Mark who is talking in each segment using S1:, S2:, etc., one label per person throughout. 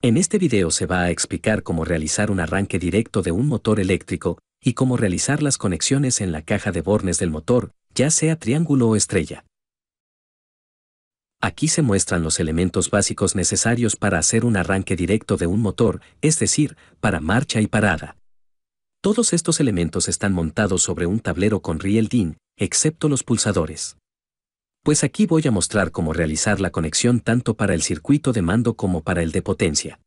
S1: En este video se va a explicar cómo realizar un arranque directo de un motor eléctrico y cómo realizar las conexiones en la caja de bornes del motor, ya sea triángulo o estrella. Aquí se muestran los elementos básicos necesarios para hacer un arranque directo de un motor, es decir, para marcha y parada. Todos estos elementos están montados sobre un tablero con riel DIN, excepto los pulsadores pues aquí voy a mostrar cómo realizar la conexión tanto para el circuito de mando como para el de potencia.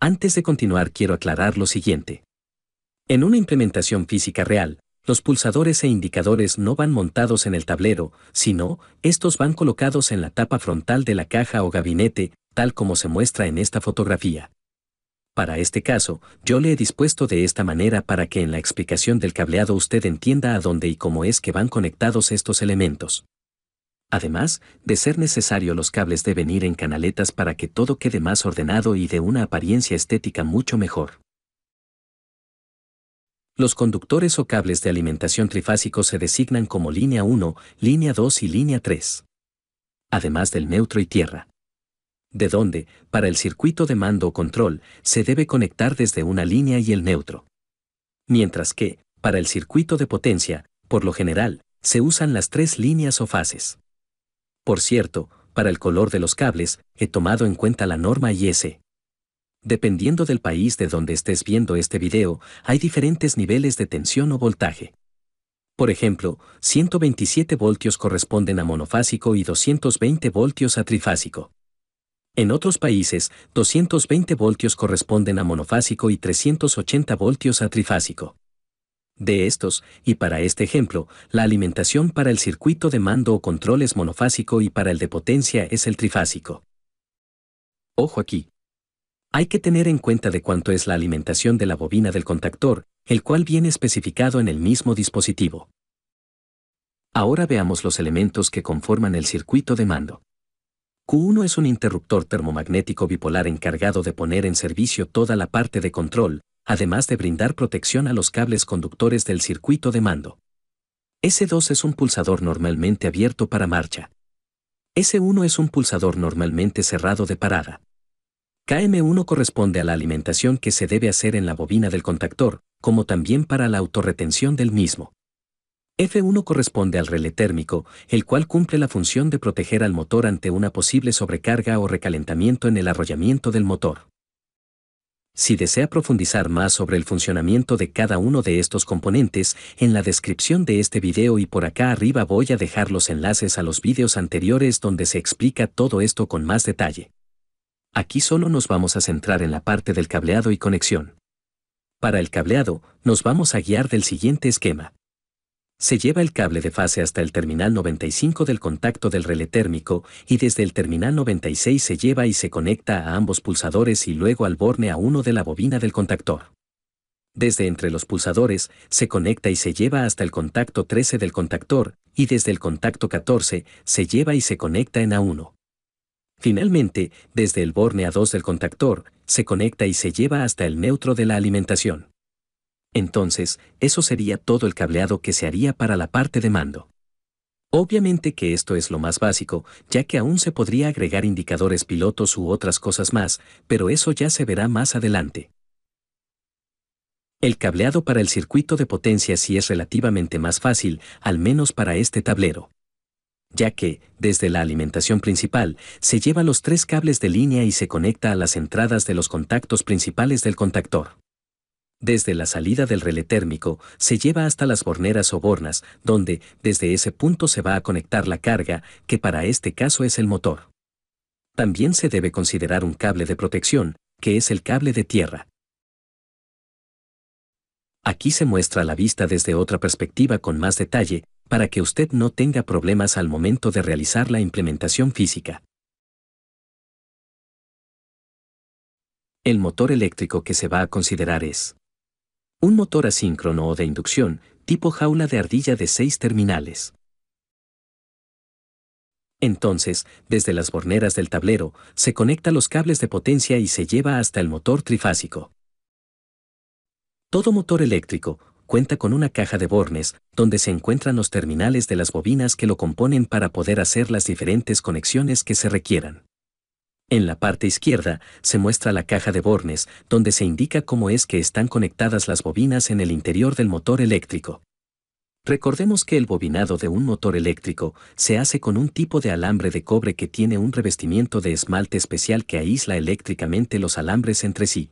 S1: Antes de continuar quiero aclarar lo siguiente. En una implementación física real, los pulsadores e indicadores no van montados en el tablero, sino, estos van colocados en la tapa frontal de la caja o gabinete, tal como se muestra en esta fotografía. Para este caso, yo le he dispuesto de esta manera para que en la explicación del cableado usted entienda a dónde y cómo es que van conectados estos elementos. Además, de ser necesario los cables deben ir en canaletas para que todo quede más ordenado y de una apariencia estética mucho mejor. Los conductores o cables de alimentación trifásico se designan como línea 1, línea 2 y línea 3. Además del neutro y tierra. De donde, para el circuito de mando o control, se debe conectar desde una línea y el neutro. Mientras que, para el circuito de potencia, por lo general, se usan las tres líneas o fases. Por cierto, para el color de los cables, he tomado en cuenta la norma IS. Dependiendo del país de donde estés viendo este video, hay diferentes niveles de tensión o voltaje. Por ejemplo, 127 voltios corresponden a monofásico y 220 voltios a trifásico. En otros países, 220 voltios corresponden a monofásico y 380 voltios a trifásico. De estos, y para este ejemplo, la alimentación para el circuito de mando o control es monofásico y para el de potencia es el trifásico. Ojo aquí. Hay que tener en cuenta de cuánto es la alimentación de la bobina del contactor, el cual viene especificado en el mismo dispositivo. Ahora veamos los elementos que conforman el circuito de mando. Q1 es un interruptor termomagnético bipolar encargado de poner en servicio toda la parte de control, además de brindar protección a los cables conductores del circuito de mando. S2 es un pulsador normalmente abierto para marcha. S1 es un pulsador normalmente cerrado de parada. KM1 corresponde a la alimentación que se debe hacer en la bobina del contactor, como también para la autorretención del mismo. F1 corresponde al relé térmico, el cual cumple la función de proteger al motor ante una posible sobrecarga o recalentamiento en el arrollamiento del motor. Si desea profundizar más sobre el funcionamiento de cada uno de estos componentes, en la descripción de este video y por acá arriba voy a dejar los enlaces a los videos anteriores donde se explica todo esto con más detalle. Aquí solo nos vamos a centrar en la parte del cableado y conexión. Para el cableado, nos vamos a guiar del siguiente esquema se lleva el cable de fase hasta el terminal 95 del contacto del relé térmico y desde el terminal 96 se lleva y se conecta a ambos pulsadores y luego al borne a 1 de la bobina del contactor. Desde entre los pulsadores se conecta y se lleva hasta el contacto 13 del contactor y desde el contacto 14 se lleva y se conecta en A1. Finalmente, desde el borne A2 del contactor, se conecta y se lleva hasta el neutro de la alimentación. Entonces, eso sería todo el cableado que se haría para la parte de mando. Obviamente que esto es lo más básico, ya que aún se podría agregar indicadores pilotos u otras cosas más, pero eso ya se verá más adelante. El cableado para el circuito de potencia sí es relativamente más fácil, al menos para este tablero. Ya que, desde la alimentación principal, se lleva los tres cables de línea y se conecta a las entradas de los contactos principales del contactor desde la salida del relé térmico, se lleva hasta las borneras o bornas, donde, desde ese punto se va a conectar la carga, que para este caso es el motor. También se debe considerar un cable de protección, que es el cable de tierra. Aquí se muestra la vista desde otra perspectiva con más detalle, para que usted no tenga problemas al momento de realizar la implementación física. El motor eléctrico que se va a considerar es un motor asíncrono o de inducción, tipo jaula de ardilla de seis terminales. Entonces, desde las borneras del tablero, se conecta los cables de potencia y se lleva hasta el motor trifásico. Todo motor eléctrico cuenta con una caja de bornes, donde se encuentran los terminales de las bobinas que lo componen para poder hacer las diferentes conexiones que se requieran. En la parte izquierda se muestra la caja de bornes, donde se indica cómo es que están conectadas las bobinas en el interior del motor eléctrico. Recordemos que el bobinado de un motor eléctrico se hace con un tipo de alambre de cobre que tiene un revestimiento de esmalte especial que aísla eléctricamente los alambres entre sí.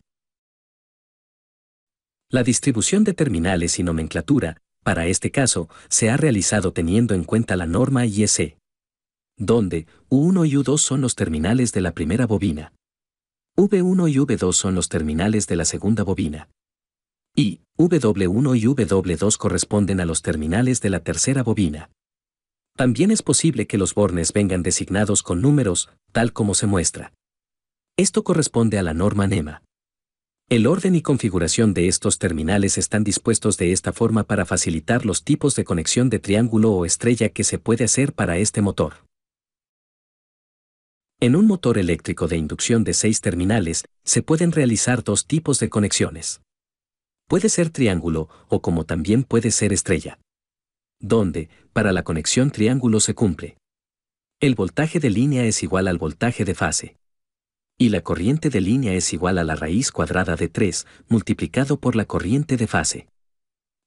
S1: La distribución de terminales y nomenclatura, para este caso, se ha realizado teniendo en cuenta la norma IEC donde U1 y U2 son los terminales de la primera bobina. V1 y V2 son los terminales de la segunda bobina. Y W1 y W2 corresponden a los terminales de la tercera bobina. También es posible que los bornes vengan designados con números, tal como se muestra. Esto corresponde a la norma NEMA. El orden y configuración de estos terminales están dispuestos de esta forma para facilitar los tipos de conexión de triángulo o estrella que se puede hacer para este motor. En un motor eléctrico de inducción de seis terminales, se pueden realizar dos tipos de conexiones. Puede ser triángulo o como también puede ser estrella. Donde, para la conexión triángulo se cumple. El voltaje de línea es igual al voltaje de fase. Y la corriente de línea es igual a la raíz cuadrada de 3 multiplicado por la corriente de fase.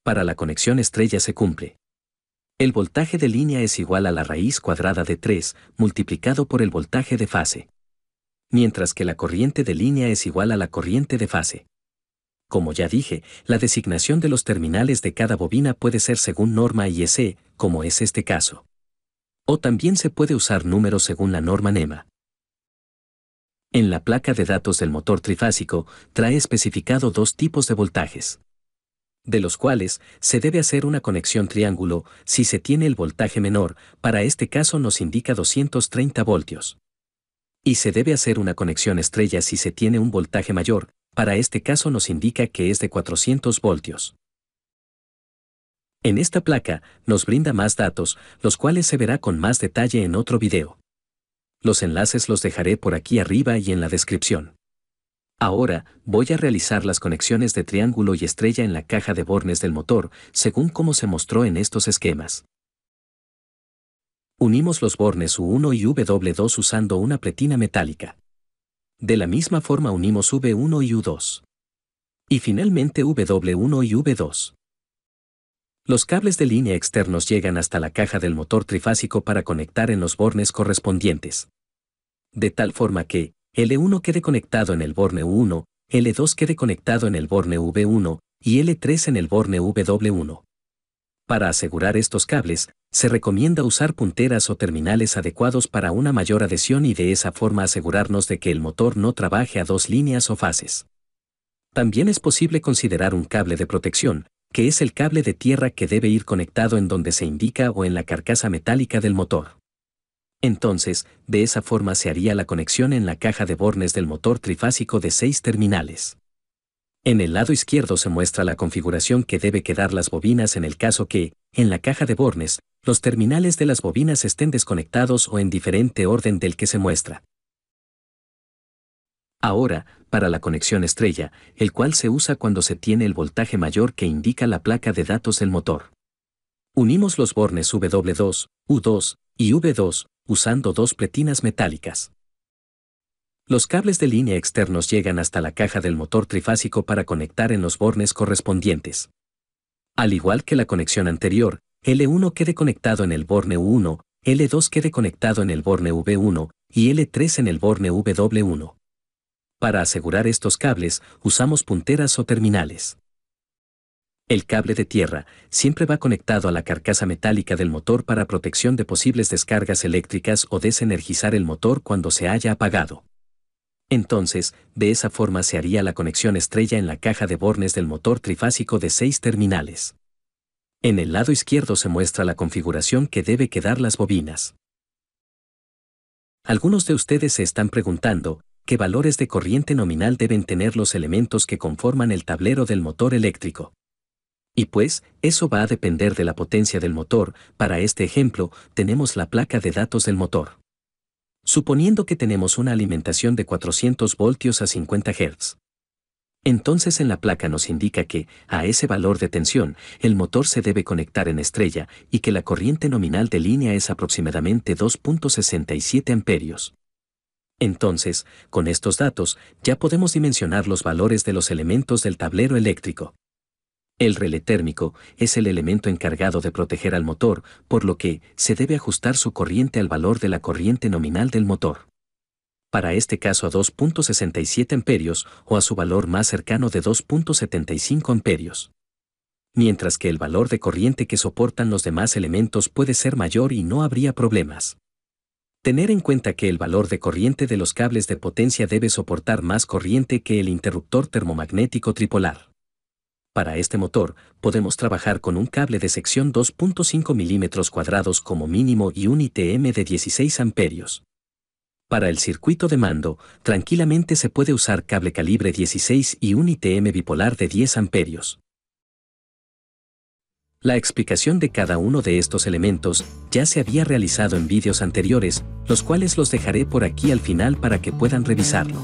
S1: Para la conexión estrella se cumple. El voltaje de línea es igual a la raíz cuadrada de 3, multiplicado por el voltaje de fase. Mientras que la corriente de línea es igual a la corriente de fase. Como ya dije, la designación de los terminales de cada bobina puede ser según norma IEC, como es este caso. O también se puede usar números según la norma NEMA. En la placa de datos del motor trifásico, trae especificado dos tipos de voltajes de los cuales se debe hacer una conexión triángulo si se tiene el voltaje menor, para este caso nos indica 230 voltios. Y se debe hacer una conexión estrella si se tiene un voltaje mayor, para este caso nos indica que es de 400 voltios. En esta placa nos brinda más datos, los cuales se verá con más detalle en otro video. Los enlaces los dejaré por aquí arriba y en la descripción. Ahora, voy a realizar las conexiones de triángulo y estrella en la caja de bornes del motor, según como se mostró en estos esquemas. Unimos los bornes U1 y W2 usando una pletina metálica. De la misma forma unimos V1 y U2. Y finalmente W1 y V2. Los cables de línea externos llegan hasta la caja del motor trifásico para conectar en los bornes correspondientes. De tal forma que, L1 e quede conectado en el borne e U1, L2 e quede conectado en el borne V1 y L3 en el borne W1. Para asegurar estos cables, se recomienda usar punteras o terminales adecuados para una mayor adhesión y de esa forma asegurarnos de que el motor no trabaje a dos líneas o fases. También es posible considerar un cable de protección, que es el cable de tierra que debe ir conectado en donde se indica o en la carcasa metálica del motor. Entonces, de esa forma se haría la conexión en la caja de bornes del motor trifásico de seis terminales. En el lado izquierdo se muestra la configuración que debe quedar las bobinas en el caso que, en la caja de bornes, los terminales de las bobinas estén desconectados o en diferente orden del que se muestra. Ahora, para la conexión estrella, el cual se usa cuando se tiene el voltaje mayor que indica la placa de datos del motor. Unimos los bornes W2, U2 y V2 usando dos pretinas metálicas. Los cables de línea externos llegan hasta la caja del motor trifásico para conectar en los bornes correspondientes. Al igual que la conexión anterior, L1 quede conectado en el borne U1, L2 quede conectado en el borne V1 y L3 en el borne W1. Para asegurar estos cables, usamos punteras o terminales. El cable de tierra siempre va conectado a la carcasa metálica del motor para protección de posibles descargas eléctricas o desenergizar el motor cuando se haya apagado. Entonces, de esa forma se haría la conexión estrella en la caja de bornes del motor trifásico de seis terminales. En el lado izquierdo se muestra la configuración que debe quedar las bobinas. Algunos de ustedes se están preguntando, ¿qué valores de corriente nominal deben tener los elementos que conforman el tablero del motor eléctrico? Y pues, eso va a depender de la potencia del motor, para este ejemplo, tenemos la placa de datos del motor. Suponiendo que tenemos una alimentación de 400 voltios a 50 Hz. Entonces en la placa nos indica que, a ese valor de tensión, el motor se debe conectar en estrella y que la corriente nominal de línea es aproximadamente 2.67 amperios. Entonces, con estos datos, ya podemos dimensionar los valores de los elementos del tablero eléctrico. El relé térmico es el elemento encargado de proteger al motor, por lo que se debe ajustar su corriente al valor de la corriente nominal del motor. Para este caso a 2.67 amperios o a su valor más cercano de 2.75 amperios. Mientras que el valor de corriente que soportan los demás elementos puede ser mayor y no habría problemas. Tener en cuenta que el valor de corriente de los cables de potencia debe soportar más corriente que el interruptor termomagnético tripolar. Para este motor, podemos trabajar con un cable de sección 2.5 mm cuadrados como mínimo y un ITM de 16 amperios. Para el circuito de mando, tranquilamente se puede usar cable calibre 16 y un ITM bipolar de 10 amperios. La explicación de cada uno de estos elementos ya se había realizado en vídeos anteriores, los cuales los dejaré por aquí al final para que puedan revisarlo.